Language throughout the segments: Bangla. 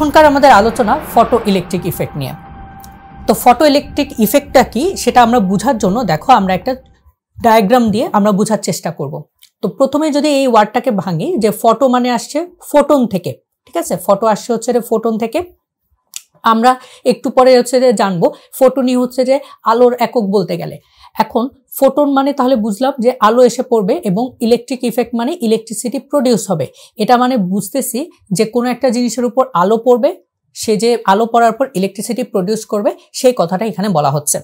এখনকার আমাদের আলোচনা ফটো ইলেকট্রিক ইফেক্ট নিয়ে তো ফটো ইলেকট্রিক ইফেক্টটা কি সেটা আমরা বোঝার জন্য দেখো আমরা একটা ডায়াগ্রাম দিয়ে আমরা বোঝার চেষ্টা করব তো প্রথমে যদি এই ওয়ার্ডটাকে ভাঙি যে ফটো মানে আসছে ফোটন থেকে ঠিক আছে ফটো আসছে হচ্ছে ফোটন থেকে আমরা একটু পরে হচ্ছে যে জানবো ফোটনই হচ্ছে যে আলোর একক বলতে গেলে এখন ফোটন মানে তাহলে বুঝলাম যে আলো এসে পড়বে এবং ইলেকট্রিক ইফেক্ট মানে ইলেকট্রিসিটি প্রডিউস হবে এটা মানে বুঝতেছি যে কোনো একটা জিনিসের উপর আলো পড়বে সে যে আলো পড়ার পর ইলেকট্রিসিটি প্রডিউস করবে সেই কথাটা এখানে বলা হচ্ছে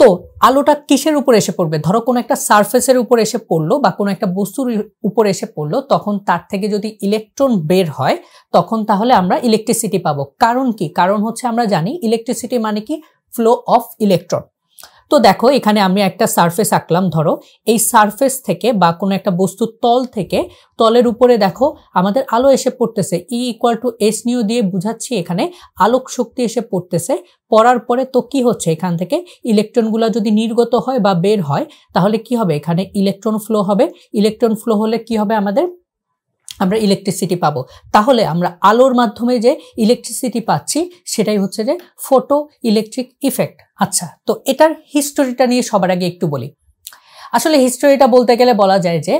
তো আলোটা কিসের উপর এসে পড়বে ধরো কোনো একটা সারফেসের উপর এসে পড়লো বা কোনো একটা বস্তুর উপর এসে পড়লো তখন তার থেকে যদি ইলেকট্রন বের হয় তখন তাহলে আমরা ইলেকট্রিসিটি পাবো কারণ কি কারণ হচ্ছে আমরা জানি ইলেকট্রিসিটি মানে কি ফ্লো অফ ইলেকট্রন তো দেখো এখানে আমি একটা সারফেস আঁকলাম ধরো এই সারফেস থেকে বা কোনো একটা বস্তুর তল থেকে তলের উপরে দেখো আমাদের আলো এসে পড়তেছে E equal to S nu দিয়ে বুঝাচ্ছি এখানে আলোক শক্তি এসে পড়তেছে পড়ার পরে তো কি হচ্ছে এখান থেকে ইলেকট্রনগুলো যদি নির্গত হয় বা বের হয় তাহলে কি হবে এখানে ইলেকট্রন ফ্লো হবে ইলেকট্রন ফ্লো হলে কি হবে আমাদের আমরা ইলেকট্রিসিটি পাবো তাহলে আমরা আলোর মাধ্যমে যে ইলেকট্রিসিটি পাচ্ছি সেটাই হচ্ছে যে ফোটো ইলেকট্রিক ইফেক্ট আচ্ছা তো এটার হিস্টোরিটা নিয়ে সবার আগে একটু বলি আসলে হিস্টোরিটা বলতে গেলে বলা যায় যে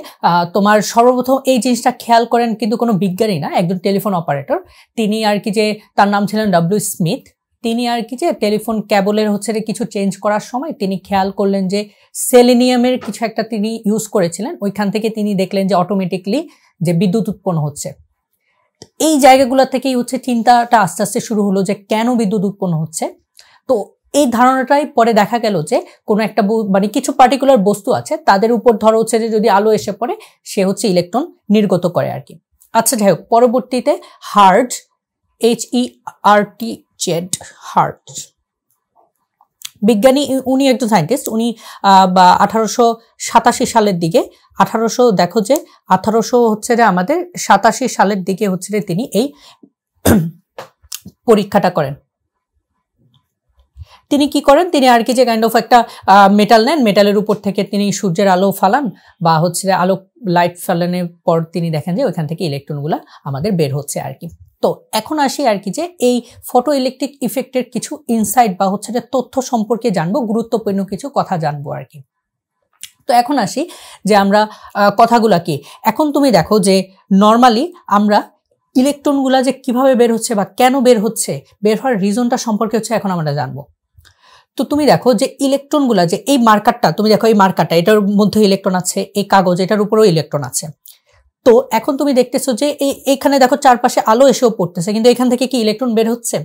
তোমার সর্বপ্রথম এই জিনিসটা খেয়াল করেন কিন্তু কোনো বিজ্ঞানী না একজন টেলিফোন অপারেটর তিনি আর কি যে তার নাম ছিলেন ডাব্লিউ স্মিথ তিনি আর কি যে টেলিফোন ক্যাবলের হচ্ছে কিছু চেঞ্জ করার সময় তিনি খেয়াল করলেন যে সেলেনিয়ামের কিছু একটা তিনি ইউজ করেছিলেন ওইখান থেকে তিনি দেখলেন যে অটোমেটিকলি যে বিদ্যুৎ উৎপন্ন হচ্ছে এই জায়গাগুলো থেকেই হচ্ছে চিন্তাটা আস্তে আস্তে শুরু হলো যে কেন বিদ্যুৎ উৎপন্ন হচ্ছে তো এই ধারণাটাই পরে দেখা গেল যে কোনো একটা মানে কিছু পার্টিকুলার বস্তু আছে তাদের উপর ধরো হচ্ছে যে যদি আলো এসে পড়ে সে হচ্ছে ইলেকট্রন নির্গত করে আর কি আচ্ছা যাই হোক পরবর্তীতে Hertz H E R T Z Hertz বিজ্ঞানী উনি একজন সায়েন্টিস্ট উনি আঠারোশো সাতাশি সালের দিকে আঠারোশো দেখো যে আঠারোশো হচ্ছে যে আমাদের সাতাশি সালের দিকে হচ্ছে তিনি এই পরীক্ষাটা করেন তিনি কি করেন তিনি আর কি যে কাইন্ড অফ একটা মেটাল নেন মেটালের উপর থেকে তিনি সূর্যের আলো ফালান বা হচ্ছে আলো লাইট ফালানোর পর তিনি দেখেন যে ওইখান থেকে ইলেকট্রনগুলো আমাদের বের হচ্ছে আর কি তো এখন আসি আর কি যে এই ফটো ইলেকট্রিক ইফেক্টের কিছু ইনসাইট বা হচ্ছে যে তথ্য সম্পর্কে জানবো গুরুত্বপূর্ণ কিছু কথা জানবো আর কি তো এখন আসি যে আমরা কথাগুলা কি এখন তুমি দেখো যে নর্মালি আমরা ইলেকট্রনগুলা যে কিভাবে বের হচ্ছে বা কেন বের হচ্ছে বের হওয়ার রিজনটা সম্পর্কে হচ্ছে এখন আমরা জানবো তো তুমি দেখো যে ইলেকট্রনগুলা যে এই মার্কারটা তুমি দেখো এই মার্কারটা এটার মধ্যে ইলেকট্রন আছে এই কাগজ এটার উপরেও ইলেকট্রন আছে তো এখন তুমি দেখতেছো যে এই এখানে দেখো চারপাশে আলো এসেও পড়তেছে কিন্তু এখান থেকে কি ইলেকট্রন বের হচ্ছে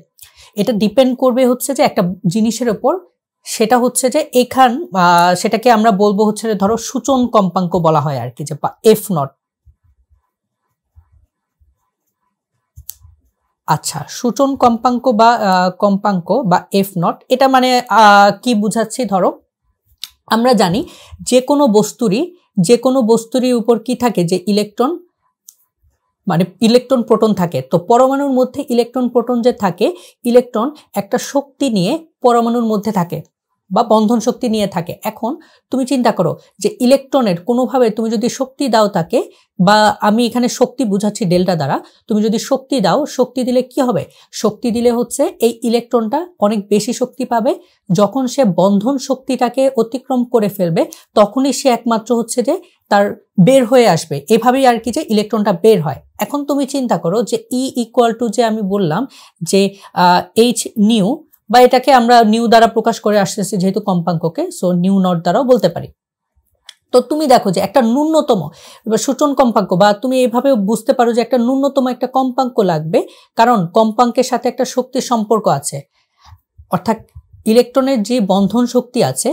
এটা ডিপেন্ড করবে হচ্ছে যে একটা জিনিসের ওপর সেটা হচ্ছে যে এখান সেটাকে আমরা বলবো হচ্ছে ধরো সূচন কম্পাঙ্ক বলা হয় আর কি যে এফ নট আচ্ছা সূচন কম্পাঙ্ক বা কম্পাঙ্ক বা এফ নট এটা মানে কি বুঝাচ্ছি ধরো আমরা জানি যে কোনো বস্তুরই যে কোনো বস্তুরই উপর কি থাকে যে ইলেকট্রন মানে ইলেকট্রন প্রোটন থাকে তো পরমাণুর মধ্যে ইলেকট্রন প্রোটন যে থাকে ইলেকট্রন একটা শক্তি নিয়ে পরমাণুর মধ্যে থাকে বা বন্ধন শক্তি নিয়ে থাকে এখন তুমি চিন্তা করো যে ইলেকট্রনের কোনোভাবে তুমি যদি শক্তি দাও তাকে বা আমি এখানে শক্তি বুঝাচ্ছি ডেল্টা দ্বারা তুমি যদি শক্তি দাও শক্তি দিলে কি হবে শক্তি দিলে হচ্ছে এই ইলেকট্রনটা অনেক বেশি শক্তি পাবে যখন সে বন্ধন শক্তিটাকে অতিক্রম করে ফেলবে তখনই সে একমাত্র হচ্ছে যে তার বের হয়ে আসবে এভাবেই আর কি যে ইলেকট্রনটা বের হয় এখন তুমি চিন্তা করো যে ই ইকুয়াল টু যে আমি বললাম যে এইচ নিউ বা এটাকে আমরা নিউ দ্বারা প্রকাশ করে আসতেছি যেহেতু কম্পাঙ্ককে সো নিউ নট দ্বারাও বলতে পারি তো তুমি দেখো যে একটা ন্যূনতম সূচন কম্পাঙ্ক বা তুমি এভাবে বুঝতে পারো যে একটা ন্যূনতম একটা কম্পাঙ্ক লাগবে কারণ কম্পাঙ্কের সাথে একটা শক্তির সম্পর্ক আছে অর্থাৎ ইলেকট্রনের যে বন্ধন শক্তি আছে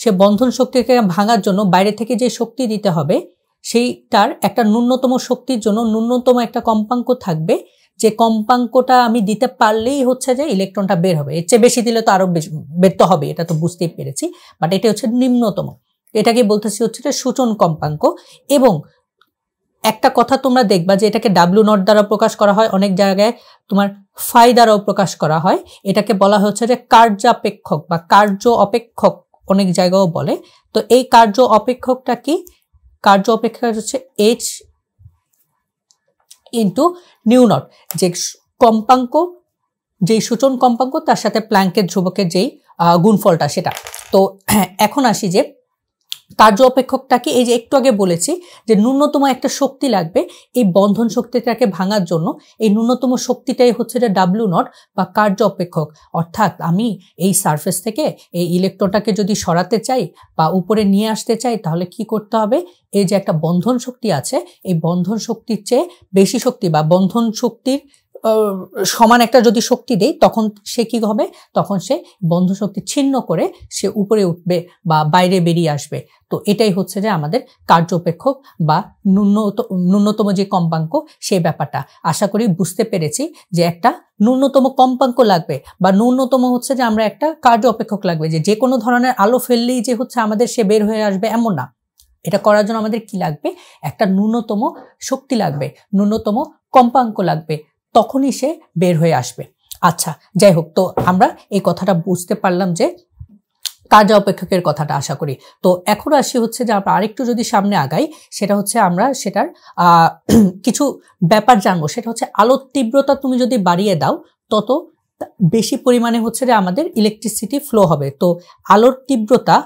সে বন্ধন শক্তিকে ভাঙার জন্য বাইরে থেকে যে শক্তি দিতে হবে সেইটার একটা ন্যূনতম শক্তির জন্য ন্যূনতম একটা কম্পাঙ্ক থাকবে যে কম্পাঙ্কটা আমি দিতে পারলেই হচ্ছে যে ইলেকট্রনটা বের হবে এর চেয়ে বেশি দিলে তো আরও বের তো হবে এটা তো বুঝতেই পেরেছি বাট এটা হচ্ছে নিম্নতম এটাকে বলতেছি হচ্ছে যে সূচন কম্পাঙ্ক এবং একটা কথা তোমরা দেখবা যে এটাকে ডাব্লু নট দ্বারা প্রকাশ করা হয় অনেক জায়গায় তোমার ফাই দ্বারাও প্রকাশ করা হয় এটাকে বলা হচ্ছে যে কার্যাপেক্ষক বা কার্য অপেক্ষক অনেক জায়গাও বলে তো এই কার্য অপেক্ষকটা কি কার্য অপেক্ষা হচ্ছে এইচ ইন্টু নিউ নট যে কম্পাঙ্ক যেই সূচন কম্পাঙ্ক তার সাথে প্ল্যাঙ্কের ধ্রুবকের যেই গুণফলটা সেটা তো এখন আসি যে কার্য অপেক্ষকটাকে এই যে একটু আগে বলেছি যে ন্যূনতম একটা শক্তি লাগবে এই বন্ধন শক্তিটাকে ভাঙার জন্য এই ন্যূনতম শক্তিটাই হচ্ছে এটা ডাব্লিউ নট বা কার্য অপেক্ষক অর্থাৎ আমি এই সারফেস থেকে এই ইলেকট্রনটাকে যদি সরাতে চাই বা উপরে নিয়ে আসতে চাই তাহলে কি করতে হবে এই যে একটা বন্ধন শক্তি আছে এই বন্ধন শক্তির চেয়ে বেশি শক্তি বা বন্ধন শক্তির সমান একটা যদি শক্তি দেই তখন সে কি হবে তখন সে বন্ধু শক্তি ছিন্ন করে সে উপরে উঠবে বা বাইরে বেরিয়ে আসবে তো এটাই হচ্ছে যে আমাদের কার্যোপেক্ষক বা ন্যূনত ন্যূনতম যে কম্পাঙ্ক সেই ব্যাপারটা আশা করি বুঝতে পেরেছি যে একটা ন্যূনতম কম্পাঙ্ক লাগবে বা ন্যূনতম হচ্ছে যে আমরা একটা কার্য অপেক্ষক লাগবে যে যে কোনো ধরনের আলো ফেললেই যে হচ্ছে আমাদের সে বের হয়ে আসবে এমন না এটা করার জন্য আমাদের কি লাগবে একটা ন্যূনতম শক্তি লাগবে ন্যূনতম কম্পাঙ্ক লাগবে তখনই সে বের হয়ে আসবে আচ্ছা যাই হোক তো আমরা এই কথাটা বুঝতে পারলাম যে তাজা অপেক্ষকের কথাটা আশা করি তো এখন আসি হচ্ছে যে আমরা আরেকটু যদি সামনে আগাই সেটা হচ্ছে আমরা সেটার কিছু ব্যাপার জানবো সেটা হচ্ছে আলোর তীব্রতা তুমি যদি বাড়িয়ে দাও তত বেশি পরিমাণে হচ্ছে যে আমাদের ইলেকট্রিসিটি ফ্লো হবে তো আলোর তীব্রতা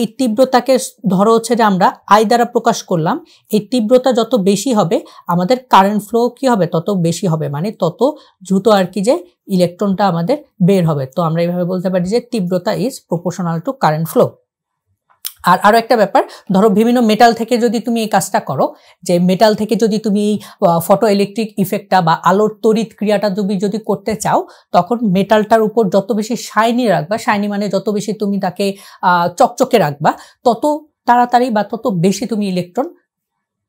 এই তীব্রতাকে ধরো হচ্ছে যে আমরা আই দ্বারা প্রকাশ করলাম এই তীব্রতা যত বেশি হবে আমাদের কারেন্ট ফ্লো কি হবে তত বেশি হবে মানে তত দ্রুত আর কি যে ইলেকট্রনটা আমাদের বের হবে তো আমরা এইভাবে বলতে পারি যে তীব্রতা is proportional to current flow আর আরও একটা ব্যাপার ধরো বিভিন্ন মেটাল থেকে যদি তুমি এই কাজটা করো যে মেটাল থেকে যদি তুমি এই ফটো ইলেকট্রিক ইফেক্টটা বা আলোর তড়িৎ ক্রিয়াটা তুমি যদি করতে চাও তখন মেটালটার উপর যত বেশি শাইনি রাখবা শাইনি মানে যত বেশি তুমি তাকে চকচকে রাখবা তত তাড়াতাড়ি বা তত বেশি তুমি ইলেকট্রন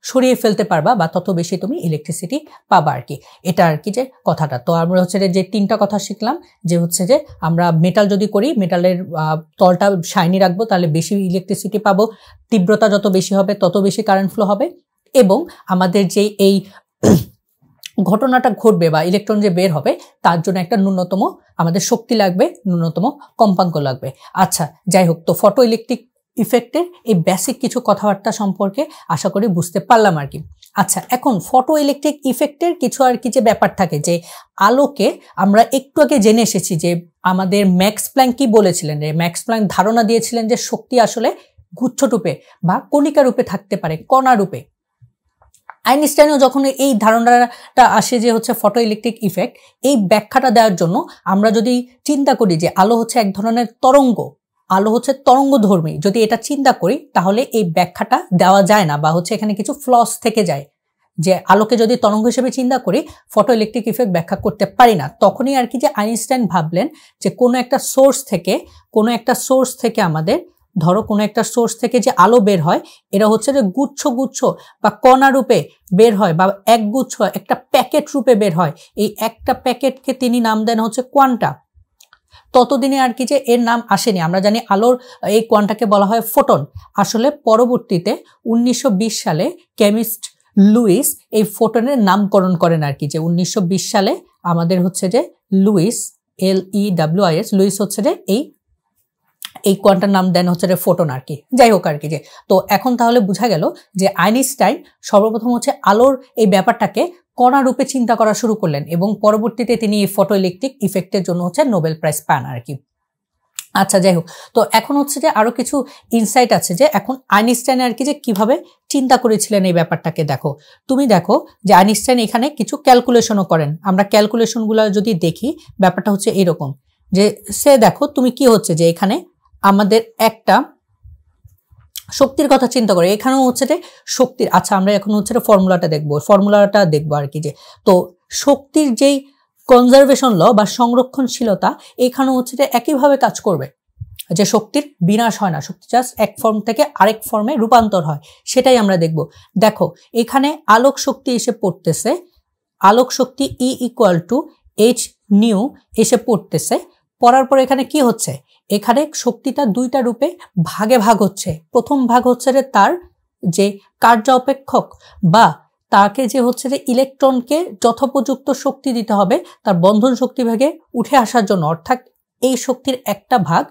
সরিয়ে ফেলতে পারবা বা তত বেশি তুমি ইলেকট্রিসিটি পাবা আর কি এটা আর কি যে কথাটা তো আমরা হচ্ছে যে তিনটা কথা শিখলাম যে হচ্ছে যে আমরা মেটাল যদি করি মেটালের তলটা শাইনি রাখবো তাহলে বেশি ইলেকট্রিসিটি পাবো তীব্রতা যত বেশি হবে তত বেশি কারেন্ট ফ্লো হবে এবং আমাদের যে এই ঘটনাটা ঘটবে বা ইলেকট্রন যে বের হবে তার জন্য একটা ন্যূনতম আমাদের শক্তি লাগবে ন্যূনতম কম্পাঙ্ক লাগবে আচ্ছা যাই হোক তো ফটো ইলেকট্রিক ইফেক্টের এই বেসিক কিছু কথাবার্তা সম্পর্কে আশা করি বুঝতে পারলাম আর কি আচ্ছা এখন ফটো ইলেকট্রিক ইফেক্টের কিছু আর কি যে ব্যাপার থাকে যে আলোকে আমরা একটু আগে জেনে এসেছি যে আমাদের ম্যাক্স প্ল্যাঙ্ক কি বলেছিলেন ম্যাক্স প্ল্যাঙ্ক ধারণা দিয়েছিলেন যে শক্তি আসলে গুচ্ছরূপে বা কণিকা রূপে থাকতে পারে কণা রূপে আইনস্টাইনও যখন এই ধারণাটা আসে যে হচ্ছে ফটো ইলেকট্রিক ইফেক্ট এই ব্যাখ্যাটা দেওয়ার জন্য আমরা যদি চিন্তা করি যে আলো হচ্ছে এক ধরনের তরঙ্গ আলো হচ্ছে তরঙ্গধর্মী যদি এটা চিন্তা করি তাহলে এই ব্যাখ্যাটা দেওয়া যায় না বা হচ্ছে এখানে কিছু ফ্লস থেকে যায় যে আলোকে যদি তরঙ্গ হিসেবে চিন্তা করি ফটো ইলেকট্রিক ইফেক্ট ব্যাখ্যা করতে পারি না তখনই আর কি যে আইনস্টাইন ভাবলেন যে কোনো একটা সোর্স থেকে কোনো একটা সোর্স থেকে আমাদের ধরো কোনো একটা সোর্স থেকে যে আলো বের হয় এরা হচ্ছে যে গুচ্ছ গুচ্ছ বা কণা রূপে বের হয় বা এক গুচ্ছ একটা প্যাকেট রূপে বের হয় এই একটা প্যাকেটকে তিনি নাম দেন হচ্ছে কোয়ান্টা ততদিনে আর কি যে এর নাম আসেনি আমরা জানি আলোর এই কোয়ান্টাকে বলা হয় ফোটন আসলে পরবর্তীতে উনিশশো সালে কেমিস্ট লুইস এই ফোটনের নামকরণ করেন আর কি যে উনিশশো সালে আমাদের হচ্ছে যে Lewis L E W I S Lewis হচ্ছে যে এই এই কোয়ান্টার নাম দেন হচ্ছে যে ফোটন আর কি যাই হোক আর কি যে তো এখন তাহলে বোঝা গেল যে আইনস্টাইন সর্বপ্রথম হচ্ছে আলোর এই ব্যাপারটাকে কড়া রূপে চিন্তা করা শুরু করলেন এবং পরবর্তীতে তিনি এই ফটো ইলেকট্রিক ইফেক্টের জন্য হচ্ছে নোবেল প্রাইজ পান আর কি আচ্ছা যাই হোক তো এখন হচ্ছে যে আরও কিছু ইনসাইট আছে যে এখন আইনস্টাইন আর কি যে কিভাবে চিন্তা করেছিলেন এই ব্যাপারটাকে দেখো তুমি দেখো যে আইনস্টাইন এখানে কিছু ক্যালকুলেশনও করেন আমরা ক্যালকুলেশনগুলো যদি দেখি ব্যাপারটা হচ্ছে এরকম যে সে দেখো তুমি কি হচ্ছে যে এখানে আমাদের একটা শক্তির কথা চিন্তা করে এখানেও হচ্ছে যে শক্তির আচ্ছা আমরা এখন হচ্ছে যে ফর্মুলাটা দেখবো ফর্মুলাটা দেখবো আর কি যে তো শক্তির যেই কনজারভেশন ল বা সংরক্ষণশীলতা এখানেও হচ্ছে যে একইভাবে কাজ করবে যে শক্তির বিনাশ হয় না শক্তি জাস্ট এক ফর্ম থেকে আরেক ফর্মে রূপান্তর হয় সেটাই আমরা দেখব দেখো এখানে আলোক শক্তি এসে পড়তেছে আলোক শক্তি E equal to H nu এসে পড়তেছে পড়ার পর এখানে কি হচ্ছে এখানে শক্তিটা দুইটা রূপে ভাগে ভাগ হচ্ছে প্রথম ভাগ হচ্ছে যে তার যে কার্য অপেক্ষক বা তাকে যে হচ্ছে যে ইলেকট্রনকে যথোপযুক্ত শক্তি দিতে হবে তার বন্ধন শক্তি ভাগে উঠে আসার জন্য অর্থাৎ এই শক্তির একটা ভাগ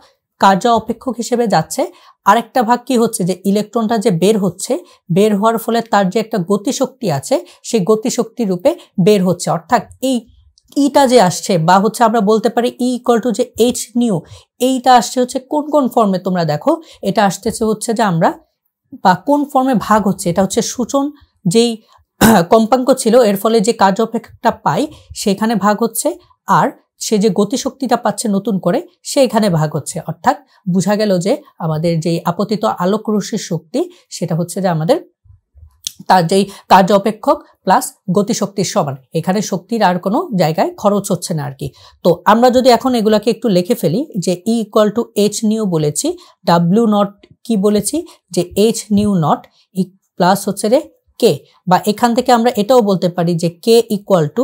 কার্য অপেক্ষক হিসেবে যাচ্ছে আরেকটা ভাগ কি হচ্ছে যে ইলেকট্রনটা যে বের হচ্ছে বের হওয়ার ফলে তার যে একটা গতিশক্তি আছে সেই গতিশক্তি রূপে বের হচ্ছে অর্থাৎ এই ইটা যে আসছে বা হচ্ছে আমরা বলতে পারি ই ইকুয়াল টু যে এইচ নিউ এইটা আসছে হচ্ছে কোন কোন ফর্মে তোমরা দেখো এটা আসতেছে হচ্ছে যে আমরা বা কোন ফর্মে ভাগ হচ্ছে এটা হচ্ছে সূচন যেই কম্পাঙ্ক ছিল এর ফলে যে কার্য অপেক্ষাটা পাই সেখানে ভাগ হচ্ছে আর সে যে গতিশক্তিটা পাচ্ছে নতুন করে সেইখানে ভাগ হচ্ছে অর্থাৎ বোঝা গেল যে আমাদের যেই আপতিত আলোক রশির শক্তি সেটা হচ্ছে যে আমাদের তার যেই কার্য অপেক্ষক প্লাস গতিশক্তির সমান এখানে শক্তির আর কোনো জায়গায় খরচ হচ্ছে না আর কি তো আমরা যদি এখন এগুলাকে একটু লিখে ফেলি যে E equal to H nu বলেছি ডাব্লিউ নট কি বলেছি যে এইচ নিউ নট প্লাস হচ্ছে রে কে বা এখান থেকে আমরা এটাও বলতে পারি যে K equal to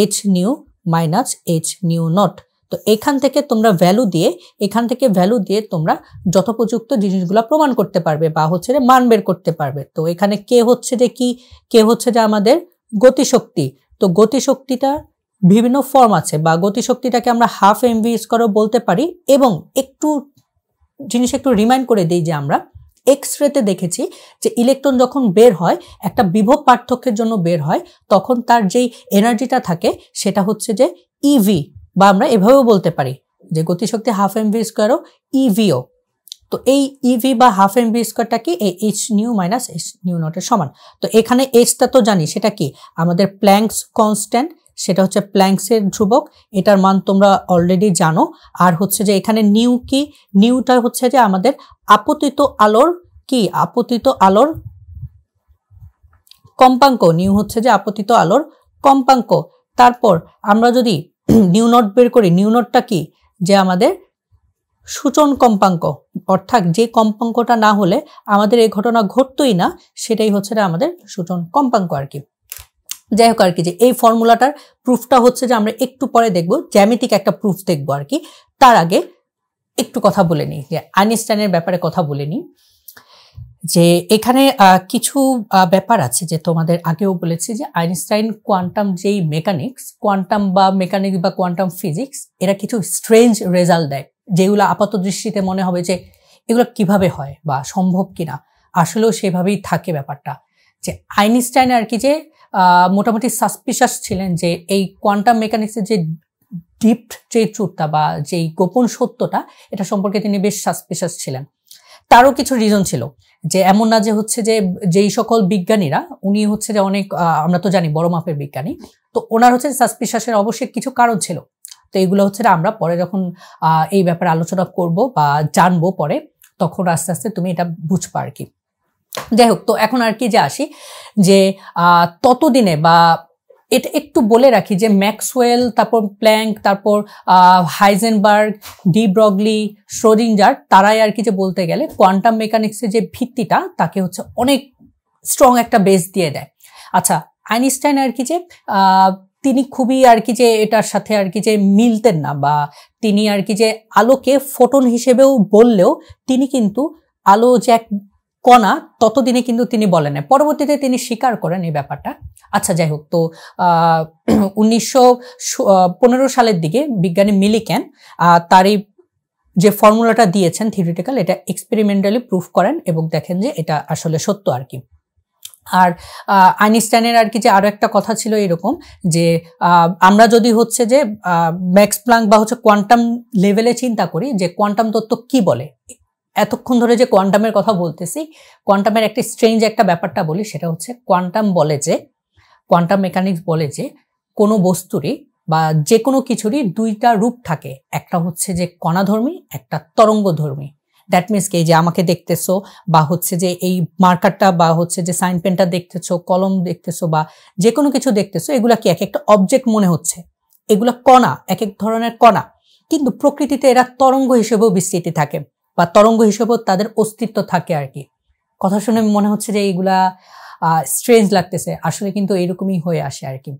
H nu minus H nu nought তো এখান থেকে তোমরা ভ্যালু দিয়ে এখান থেকে ভ্যালু দিয়ে তোমরা যথোপযুক্ত জিনিসগুলো প্রমাণ করতে পারবে বা হচ্ছে যে মান বের করতে পারবে তো এখানে কে হচ্ছে যে কি কে হচ্ছে যে আমাদের গতিশক্তি তো গতিশক্তিটা বিভিন্ন ফর্ম আছে বা গতিশক্তিটাকে আমরা হাফ এমভি স্কোয়ারও বলতে পারি এবং একটু জিনিস একটু রিমাইন্ড করে দিই যে আমরা এক্স রেতে দেখেছি যে ইলেকট্রন যখন বের হয় একটা বিভব পার্থক্যের জন্য বের হয় তখন তার যেই এনার্জিটা থাকে সেটা হচ্ছে যে ইভি e বা আমরা এভাবেও বলতে পারি যে গতিশক্তি হাফ এম ভি স্কোয়ারও ইভিও তো এই ইভি e বা হাফ এম ভি স্কোয়ারটা কি এই H nu minus H nu নটের সমান তো এখানে এইচটা তো জানি সেটা কি আমাদের প্ল্যাঙ্কস কনস্ট্যান্ট সেটা হচ্ছে প্ল্যাঙ্কসের ধ্রুবক এটার মান তোমরা অলরেডি জানো আর হচ্ছে যে এখানে নিউ কি নিউটা হচ্ছে যে আমাদের আপতিত আলোর কি আপতিত আলোর কম্পাঙ্ক নিউ হচ্ছে যে আপতিত আলোর কম্পাঙ্ক তারপর আমরা যদি নিউ নট বের করি নিউ নটটা কি যে আমাদের সূচন কম্পাঙ্ক অর্থাৎ যে কম্পাঙ্কটা না হলে আমাদের এই ঘটনা ঘটতই না সেটাই হচ্ছে না আমাদের সূচন কম্পাঙ্ক আর কি যাই হোক আর কি যে এই ফর্মুলাটার প্রুফটা হচ্ছে যে আমরা একটু পরে দেখব জ্যামিতিক একটা প্রুফ দেখব আর কি তার আগে একটু কথা বলে নিই যে আইনস্টাইনের ব্যাপারে কথা বলে নিই যে এখানে কিছু ব্যাপার আছে যে তোমাদের আগেও বলেছি যে আইনস্টাইন কোয়ান্টাম যেই মেকানিক্স কোয়ান্টাম বা মেকানিক্স বা কোয়ান্টাম ফিজিক্স এরা কিছু স্ট্রেঞ্জ রেজাল্ট দেয় যেগুলো আপাত দৃষ্টিতে মনে হবে যে এগুলো কিভাবে হয় বা সম্ভব কিনা আসলেও সেভাবেই থাকে ব্যাপারটা যে আইনস্টাইন আর কি যে মোটামুটি সাসপিশাস ছিলেন যে এই কোয়ান্টাম মেকানিক্সের যে ডিপ যে চুরটা বা যেই গোপন সত্যটা এটা সম্পর্কে তিনি বেশ সাসপিশাস ছিলেন তারও কিছু রিজন ছিল যে এমন না যে হচ্ছে যে যেই সকল বিজ্ঞানীরা উনি হচ্ছে যে অনেক আমরা তো জানি বড় মাপের বিজ্ঞানী তো ওনার হচ্ছে সাসপিশাসের অবশ্যই কিছু কারণ ছিল তো এগুলো হচ্ছে আমরা পরে যখন এই ব্যাপারে আলোচনা করব বা জানবো পরে তখন আস্তে আস্তে তুমি এটা বুঝবা আর কি যাই হোক তো এখন আর কি যে আসি যে ততদিনে বা এটা একটু বলে রাখি যে ম্যাক্সওয়েল তারপর প্ল্যাঙ্ক তারপর হাইজেনবার্গ ডি ব্রগলি শ্রোডিংজার তারাই আর কি যে বলতে গেলে কোয়ান্টাম মেকানিক্সের যে ভিত্তিটা তাকে হচ্ছে অনেক স্ট্রং একটা বেস দিয়ে দেয় আচ্ছা আইনস্টাইন আর কি যে তিনি খুবই আর কি যে এটার সাথে আর কি যে মিলতেন না বা তিনি আর কি যে আলোকে ফোটন হিসেবেও বললেও তিনি কিন্তু আলো যে এক কণা ততদিনে কিন্তু তিনি বলেন পরবর্তীতে তিনি স্বীকার করেন এই ব্যাপারটা আচ্ছা যাই হোক তো উনিশশো সালের দিকে বিজ্ঞানী ক্যান তার এই যে ফর্মুলাটা দিয়েছেন থিওরিটিক্যাল এটা এক্সপেরিমেন্টালি প্রুফ করেন এবং দেখেন যে এটা আসলে সত্য আর কি আর আইনস্টাইনের আর কি যে আরও একটা কথা ছিল এরকম যে আমরা যদি হচ্ছে যে ম্যাক্স প্লাঙ্ক বা হচ্ছে কোয়ান্টাম লেভেলে চিন্তা করি যে কোয়ান্টাম তত্ত্ব কি বলে এতক্ষণ ধরে যে কোয়ান্টামের কথা বলতেছি কোয়ান্টামের একটা স্ট্রেঞ্জ একটা ব্যাপারটা বলি সেটা হচ্ছে কোয়ান্টাম বলে যে কোয়ান্টাম মেকানিক্স বলে যে কোনো বস্তুরই বা যে কোনো কিছুরই দুইটা রূপ থাকে একটা হচ্ছে যে কণাধর্মী একটা তরঙ্গধর্মী দ্যাট মিনস কি যে আমাকে দেখতেছো বা হচ্ছে যে এই মার্কারটা বা হচ্ছে যে সাইন পেনটা দেখতেছো কলম দেখতেছো বা যে কোনো কিছু দেখতেছো এগুলা কি এক একটা অবজেক্ট মনে হচ্ছে এগুলা কণা এক এক ধরনের কণা কিন্তু প্রকৃতিতে এরা তরঙ্গ হিসেবেও বিস্তৃতি থাকে বা তরঙ্গ হিসেবেও তাদের অস্তিত্ব থাকে আর কি কথা শুনে মনে হচ্ছে যে এইগুলা স্ট্রেঞ্জ লাগতেছে আসলে কিন্তু এরকমই হয়ে আসে আর কি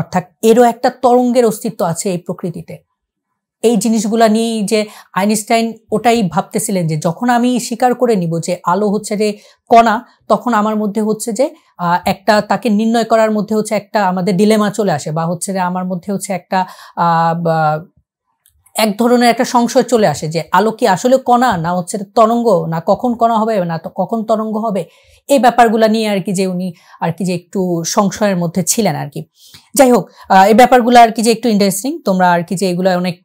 অর্থাৎ এরও একটা তরঙ্গের অস্তিত্ব আছে এই প্রকৃতিতে এই জিনিসগুলা নিয়েই যে আইনস্টাইন ওটাই ভাবতেছিলেন যে যখন আমি স্বীকার করে নিব যে আলো হচ্ছে যে কণা তখন আমার মধ্যে হচ্ছে যে একটা তাকে নির্ণয় করার মধ্যে হচ্ছে একটা আমাদের ডিলেমা চলে আসে বা হচ্ছে যে আমার মধ্যে হচ্ছে একটা এক ধরনের একটা সংশয় চলে আসে যে আলো কি আসলে কণা না হচ্ছে তরঙ্গ না কখন কণা হবে না কখন তরঙ্গ হবে এই ব্যাপারগুলো নিয়ে আর কি যে উনি আর কি যে একটু সংশয়ের মধ্যে ছিলেন আর কি যাই হোক এই ব্যাপারগুলো আর কি যে একটু ইন্টারেস্টিং তোমরা আর কি যে এগুলো অনেক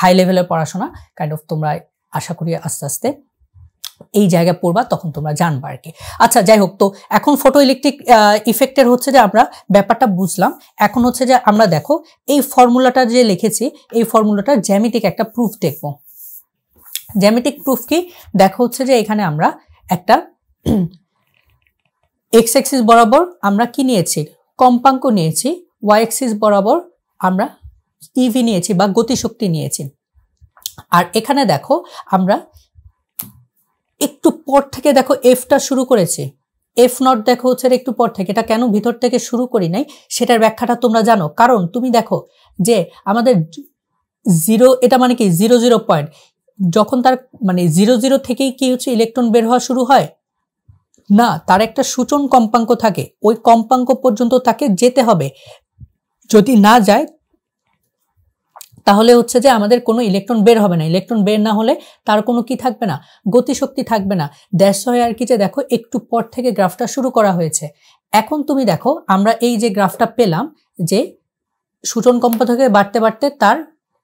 হাই লেভেলের পড়াশোনা কাইন্ড অফ তোমরা আশা করি আস্তে আস্তে এই জায়গায় পড়বা তখন তোমরা জানবা আর কি আচ্ছা যাই হোক তো এখন ফটো ইলেকট্রিক ইফেক্টের হচ্ছে যে আমরা ব্যাপারটা বুঝলাম এখন হচ্ছে যে আমরা দেখো এই ফর্মুলাটা যে লিখেছি এই ফর্মুলাটার জ্যামিতিক একটা প্রুফ দেখব জ্যামিতিক প্রুফ কি দেখো হচ্ছে যে এখানে আমরা একটা এক্স এক্সিস বরাবর আমরা কি নিয়েছি কম্পাঙ্ক নিয়েছি ওয়াই এক্সিস বরাবর আমরা ইভি e নিয়েছি বা গতিশক্তি নিয়েছি আর এখানে দেখো আমরা একটু পর থেকে দেখো এফটা শুরু করেছে এফ নট দেখো হচ্ছে একটু পর থেকে এটা কেন ভিতর থেকে শুরু করি নাই সেটার ব্যাখ্যাটা তোমরা জানো কারণ তুমি দেখো যে আমাদের জিরো এটা মানে কি জিরো জিরো পয়েন্ট যখন তার মানে জিরো জিরো থেকেই কি হচ্ছে ইলেকট্রন বের হওয়া শুরু হয় না তার একটা সূচন কম্পাঙ্ক থাকে ওই কম্পাঙ্ক পর্যন্ত তাকে যেতে হবে যদি না যায় তাহলে হচ্ছে যে আমাদের কোনো ইলেকট্রন বের হবে না ইলেকট্রন বের না হলে তার কোনো কি থাকবে না গতিশক্তি থাকবে না দ্যাশ হয় আর কি যে দেখো একটু পর থেকে গ্রাফটা শুরু করা হয়েছে এখন তুমি দেখো আমরা এই যে গ্রাফটা পেলাম যে সূচন থেকে বাড়তে বাড়তে তার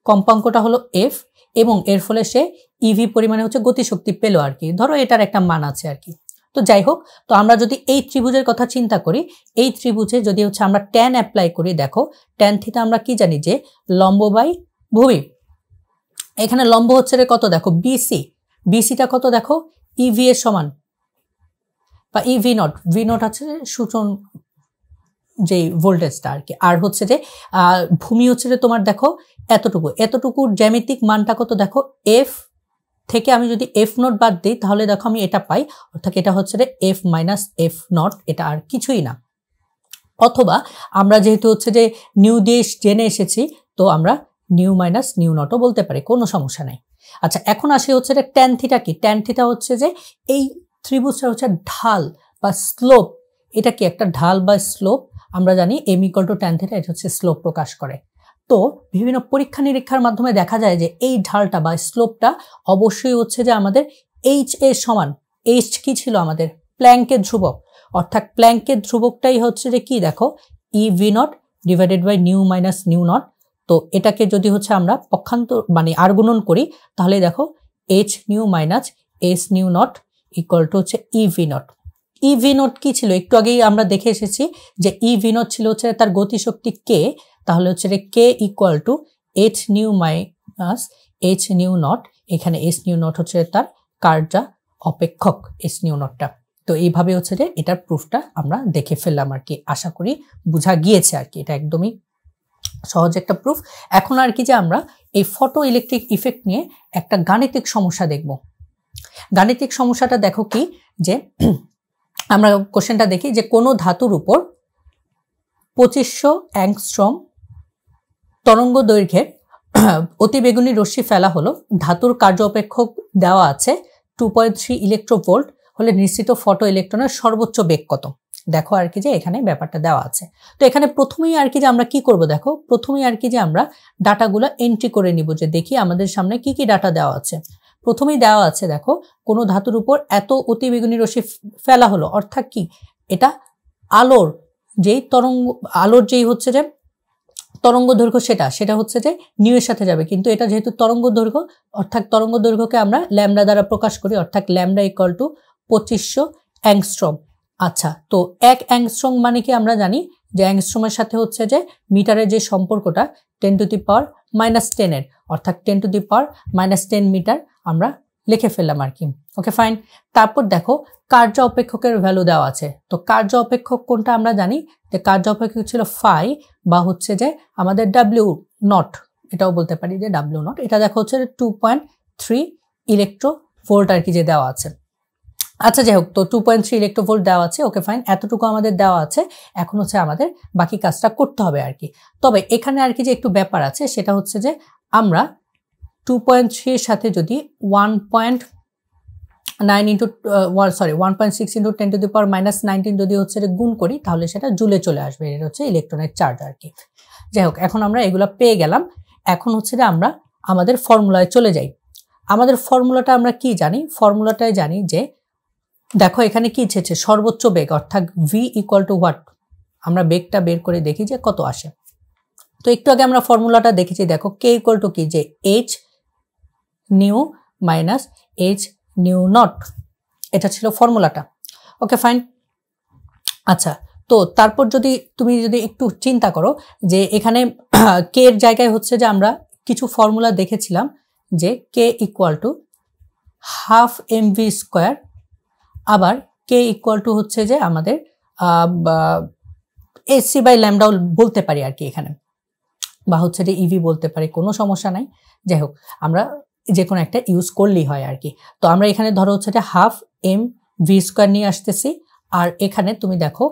কম্পাঙ্কটা হলো এফ এবং এর ফলে সে ইভি e পরিমাণে হচ্ছে গতিশক্তি পেল আর কি ধরো এটার একটা মান আছে আর কি তো যাই হোক তো আমরা যদি এই ত্রিভুজের কথা চিন্তা করি এই ত্রিভুজে যদি হচ্ছে আমরা ট্যান অ্যাপ্লাই করি দেখো ট্যান থিটা আমরা কি জানি যে লম্ব বাই ভূমি এখানে লম্ব হচ্ছে রে কত দেখো বিসি বিসিটা কত দেখো ইভি e এর সমান বা ইভি নট ভি নট আছে সূচন যে ভোল্টেজটা আর কি আর হচ্ছে যে ভূমি হচ্ছে রে তোমার দেখো এতটুকু এতটুকুর জ্যামিতিক মানটা কত দেখো এফ থেকে আমি যদি এফ নট বাদ দিই তাহলে দেখো আমি এটা পাই অর্থাৎ এটা হচ্ছে রে এফ মাইনাস এফ নট এটা আর কিছুই না অথবা আমরা যেহেতু হচ্ছে যে নিউ দেশ জেনে এসেছি তো আমরা নিউ মাইনাস নিউ নটও বলতে পারে কোনো সমস্যা নাই আচ্ছা এখন আসে হচ্ছে এটা ট্যান থিটা কি ট্যান থিটা হচ্ছে যে এই ত্রিভুজটা হচ্ছে ঢাল বা স্লোপ এটা কি একটা ঢাল বা স্লোপ আমরা জানি M equal to tan theta এটা হচ্ছে স্লোপ প্রকাশ করে তো বিভিন্ন পরীক্ষা নিরীক্ষার মাধ্যমে দেখা যায় যে এই ঢালটা বা স্লোপটা অবশ্যই হচ্ছে যে আমাদের এইচ এর সমান এইচ কি ছিল আমাদের প্ল্যাঙ্কের ধ্রুবক অর্থাৎ প্ল্যাঙ্কের ধ্রুবকটাই হচ্ছে যে কি দেখো E V nought divided by nu minus nu nought তো এটাকে যদি হচ্ছে আমরা পক্ষান্তর মানে আর করি তাহলে দেখো H nu minus S nu nought equal to হচ্ছে ইভি নট ইভি নট কী ছিল একটু আগেই আমরা দেখে এসেছি যে ইভি e নট ছিল হচ্ছে তার গতিশক্তি কে তাহলে হচ্ছে রে K equal to H nu minus H nu nought এখানে এস নিউ নট হচ্ছে তার কার্যা অপেক্ষক এস নিউ নটটা তো এইভাবে হচ্ছে যে এটার প্রুফটা আমরা দেখে ফেললাম আর কি আশা করি বোঝা গিয়েছে আর কি এটা একদমই সহজ একটা প্রুফ এখন আর কি যে আমরা এই ফটো ইলেকট্রিক ইফেক্ট নিয়ে একটা গাণিতিক সমস্যা দেখব গাণিতিক সমস্যাটা দেখো কি যে আমরা কোশ্চেনটা দেখি যে কোনো ধাতুর উপর পঁচিশশো অ্যাংস্ট্রম তরঙ্গ দৈর্ঘ্যের অতিবেগুনি রশ্মি ফেলা হলো ধাতুর কার্য অপেক্ষক দেওয়া আছে টু পয়েন্ট থ্রি ইলেকট্রোভোল্ট হলে নিশ্চিত ফটো ইলেকট্রনের সর্বোচ্চ বেগ কত দেখো আর কি যে এখানে ব্যাপারটা দেওয়া আছে তো এখানে প্রথমেই আর কি যে আমরা কি করব দেখো প্রথমেই আর কি যে আমরা ডাটাগুলো এন্ট্রি করে নিব যে দেখি আমাদের সামনে কি কি ডাটা দেওয়া আছে প্রথমেই দেওয়া আছে দেখো কোনো ধাতুর উপর এত অতিবেগুনি রশ্মি ফেলা হলো অর্থাৎ কি এটা আলোর যেই তরঙ্গ আলোর যেই হচ্ছে যে তরঙ্গ দৈর্ঘ্য সেটা সেটা হচ্ছে যে নিউ এর সাথে যাবে কিন্তু এটা যেহেতু তরঙ্গ দৈর্ঘ্য অর্থাৎ তরঙ্গ দৈর্ঘ্যকে আমরা ল্যামডা দ্বারা প্রকাশ করি অর্থাৎ ল্যামডা ইকুয়াল টু পঁচিশশো অ্যাংস্ট্রম আচ্ছা তো এক অ্যাংস্ট্রং মানে কি আমরা জানি যে অ্যাংস্ট্রমের সাথে হচ্ছে যে মিটারের যে সম্পর্কটা ten to the power minus টেনের অর্থাৎ ten to the power minus ten metre আমরা লিখে ফেললাম আর কি ওকে ফাইন তারপর দেখো কার্য অপেক্ষকের ভ্যালু দেওয়া আছে তো কার্য অপেক্ষক কোনটা আমরা জানি যে কার্য অপেক্ষক ছিল ফাই বা হচ্ছে যে আমাদের ডাব্লিউ নট এটাও বলতে পারি যে ডাব্লিউ নট এটা দেখো হচ্ছে two point three electro volt আর কি যে দেওয়া আছে আচ্ছা যাই হোক তো টু পয়েন্ট থ্রি ইলেকট্রোভোল্ট দেওয়া আছে ওকে ফাইন এতটুকু আমাদের দেওয়া আছে এখন হচ্ছে আমাদের বাকি কাজটা করতে হবে আর কি তবে এখানে আর কি যে একটু ব্যাপার আছে সেটা হচ্ছে যে আমরা টু পয়েন্ট থ্রির সাথে যদি one point nine into sorry one point six into ten to the power minus nineteen যদি হচ্ছে গুণ করি তাহলে সেটা জুলে চলে আসবে এটা হচ্ছে ইলেকট্রনের চার্জ আর কি যাই হোক এখন আমরা এগুলো পেয়ে গেলাম এখন হচ্ছে যে আমরা আমাদের ফর্মুলায় চলে যাই আমাদের ফর্মুলাটা আমরা কি জানি ফর্মুলাটায় জানি যে দেখো এখানে কি ইচ্ছেছে সর্বোচ্চ বেগ অর্থাৎ ভি ইকুয়াল টু হোয়াট আমরা বেগটা বের করে দেখি যে কত আসে তো একটু আগে আমরা ফর্মুলাটা দেখেছি দেখো কে ইকুয়াল টু কি যে H nu minus H nu nought এটা ছিল ফর্মুলাটা ওকে ফাইন আচ্ছা তো তারপর যদি তুমি যদি একটু চিন্তা করো যে এখানে কে এর জায়গায় হচ্ছে যে আমরা কিছু ফর্মুলা দেখেছিলাম যে K equal to half M V square আবার কে ইকুয়াল টু হচ্ছে যে আমাদের এসি বাই ল্যামডাও বলতে পারি আর কি এখানে বা হচ্ছে যে ইভি বলতে পারি কোনো সমস্যা নাই যাই হোক আমরা যে কোনো একটা ইউজ করলেই হয় আর কি তো আমরা এখানে ধরো হচ্ছে যে হাফ এম ভি স্কোয়ার নিয়ে আসতেছি আর এখানে তুমি দেখো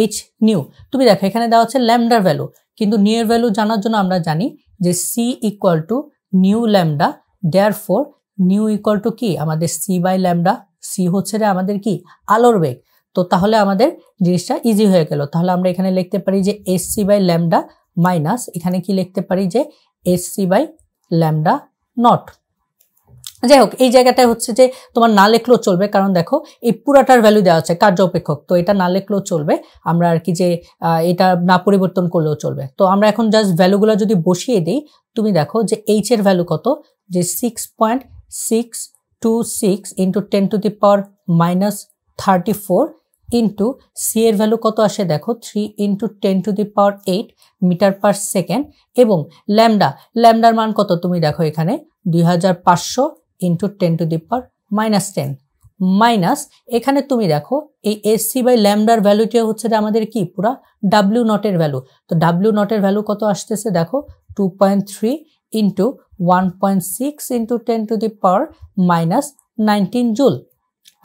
এইচ নিউ তুমি দেখো এখানে দেওয়া হচ্ছে ল্যামডার ভ্যালু কিন্তু নিউয়ের ভ্যালু জানার জন্য আমরা জানি যে C equal to nu lambda therefore nu equal to কি আমাদের সি বাই ল্যামডা সি হচ্ছে রে আমাদের কি আলোর বেগ তো তাহলে আমাদের জিনিসটা ইজি হয়ে গেল তাহলে আমরা এখানে লিখতে পারি যে S C by lambda minus এখানে কি লিখতে পারি যে S C by lambda nought যাই হোক এই জায়গাটায় হচ্ছে যে তোমার না লেখলেও চলবে কারণ দেখো এই পুরাটার ভ্যালু দেওয়া আছে কার্য অপেক্ষক তো এটা না লেখলেও চলবে আমরা আর কি যে এটা না পরিবর্তন করলেও চলবে তো আমরা এখন জাস্ট ভ্যালুগুলো যদি বসিয়ে দিই তুমি দেখো যে এইচ এর ভ্যালু কত যে six point six two six into ten to the power minus thirty four into C এর ভ্যালু কত আসে দেখো three into ten to the power eight metre per second এবং ল্যামডা ল্যামডার মান কত তুমি দেখো এখানে দুই হাজার পাঁচশো into ten to the power minus ten minus এখানে তুমি দেখো এই এস সি বাই ল্যামডার ভ্যালুটি হচ্ছে যে আমাদের কি পুরা ডাব্লিউ নটের ভ্যালু তো ডাব্লিউ নটের ভ্যালু কত আসতেছে দেখো two point three into 1.6 into 10 to the power minus 19 joule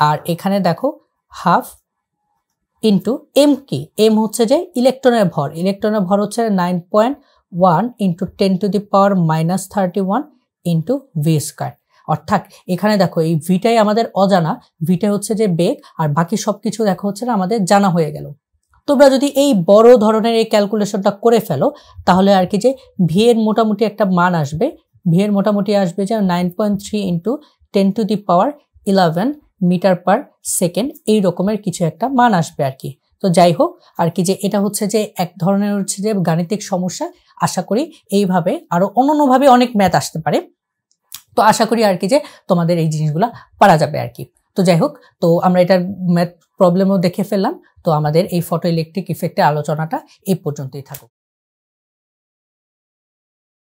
আর এখানে দেখো হাফ ইন্টু এম কি এম হচ্ছে যে ইলেকট্রনের ভর ইলেকট্রনের ভর হচ্ছে nine point one into ten to the power minus thirty one into V square অর্থাৎ এখানে দেখো এই ভিটাই আমাদের অজানা ভিটা হচ্ছে যে বেগ আর বাকি সব কিছু দেখো হচ্ছে না আমাদের জানা হয়ে গেল তোমরা যদি এই বড় ধরনের এই ক্যালকুলেশনটা করে ফেলো তাহলে আর কি যে ভি এর মোটামুটি একটা মান আসবে ভি এর মোটামুটি আসবে যে nine point three into ten to the power eleven metre per second এই রকমের কিছু একটা মান আসবে আর কি তো যাই হোক আর কি যে এটা হচ্ছে যে এক ধরনের হচ্ছে যে গাণিতিক সমস্যা আশা করি এইভাবে আরও অন্যভাবে অনেক ম্যাথ আসতে পারে তো আশা করি আর কি যে তোমাদের এই জিনিসগুলো পারা যাবে আর কি তো যাই হোক তো আমরা এটার ম্যাথ প্রবলেমও দেখে ফেললাম তো আমাদের এই ফটো ইলেকট্রিক ইফেক্টের আলোচনাটা এই পর্যন্তই থাকুক